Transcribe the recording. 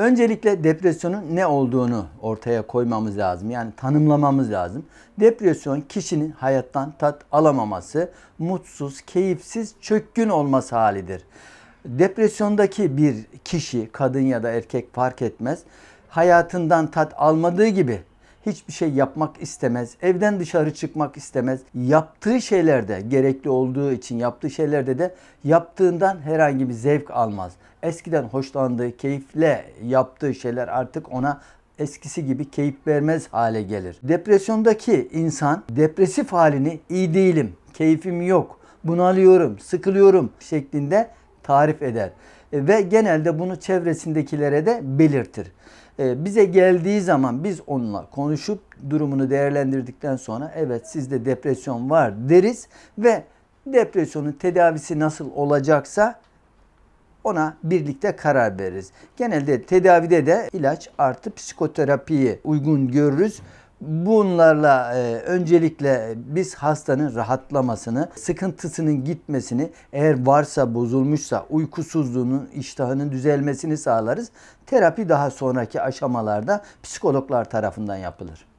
Öncelikle depresyonun ne olduğunu ortaya koymamız lazım. Yani tanımlamamız lazım. Depresyon kişinin hayattan tat alamaması, mutsuz, keyifsiz, çökkün olması halidir. Depresyondaki bir kişi, kadın ya da erkek fark etmez, hayatından tat almadığı gibi hiçbir şey yapmak istemez. Evden dışarı çıkmak istemez. Yaptığı şeylerde gerekli olduğu için yaptığı şeylerde de yaptığından herhangi bir zevk almaz. Eskiden hoşlandığı, keyifle yaptığı şeyler artık ona eskisi gibi keyif vermez hale gelir. Depresyondaki insan depresif halini iyi değilim, keyfim yok, bunalıyorum, sıkılıyorum şeklinde tarif eder. E, ve genelde bunu çevresindekilere de belirtir. E, bize geldiği zaman biz onunla konuşup durumunu değerlendirdikten sonra evet sizde depresyon var deriz ve depresyonun tedavisi nasıl olacaksa ona birlikte karar veririz. Genelde tedavide de ilaç artı psikoterapiyi uygun görürüz. Bunlarla e, öncelikle biz hastanın rahatlamasını, sıkıntısının gitmesini, eğer varsa bozulmuşsa uykusuzluğunun, iştahının düzelmesini sağlarız. Terapi daha sonraki aşamalarda psikologlar tarafından yapılır.